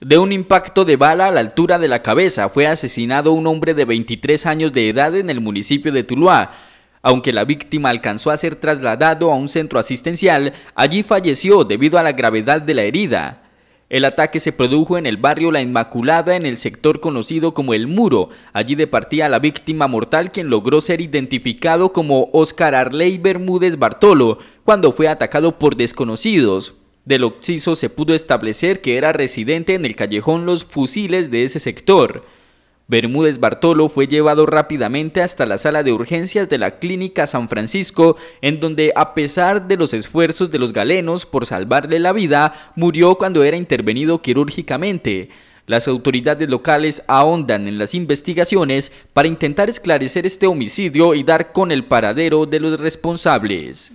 de un impacto de bala a la altura de la cabeza fue asesinado un hombre de 23 años de edad en el municipio de Tuluá. Aunque la víctima alcanzó a ser trasladado a un centro asistencial, allí falleció debido a la gravedad de la herida. El ataque se produjo en el barrio La Inmaculada, en el sector conocido como El Muro. Allí departía la víctima mortal, quien logró ser identificado como Oscar Arley Bermúdez Bartolo, cuando fue atacado por desconocidos. Del occiso se pudo establecer que era residente en el callejón Los Fusiles de ese sector. Bermúdez Bartolo fue llevado rápidamente hasta la sala de urgencias de la Clínica San Francisco, en donde, a pesar de los esfuerzos de los galenos por salvarle la vida, murió cuando era intervenido quirúrgicamente. Las autoridades locales ahondan en las investigaciones para intentar esclarecer este homicidio y dar con el paradero de los responsables.